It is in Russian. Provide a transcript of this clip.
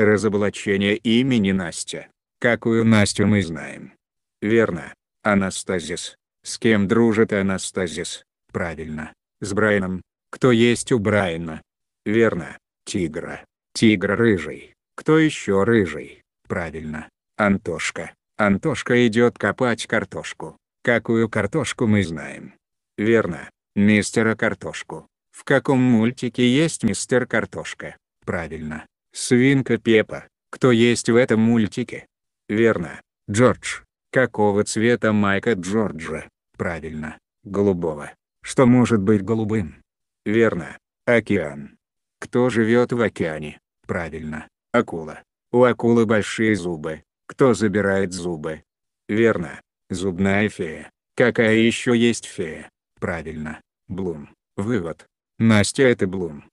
Разоблачение имени Настя. Какую Настю мы знаем? Верно. Анастазис. С кем дружит Анастазис? Правильно. С Брайаном. Кто есть у Брайана? Верно. Тигра. Тигра рыжий. Кто еще рыжий? Правильно. Антошка. Антошка идет копать картошку. Какую картошку мы знаем? Верно. Мистера картошку. В каком мультике есть мистер картошка? Правильно. Свинка Пепа, кто есть в этом мультике? Верно, Джордж. Какого цвета майка Джорджа? Правильно, голубого. Что может быть голубым? Верно, океан. Кто живет в океане? Правильно, акула. У акулы большие зубы. Кто забирает зубы? Верно, зубная фея. Какая еще есть фея? Правильно, Блум. Вывод. Настя это Блум.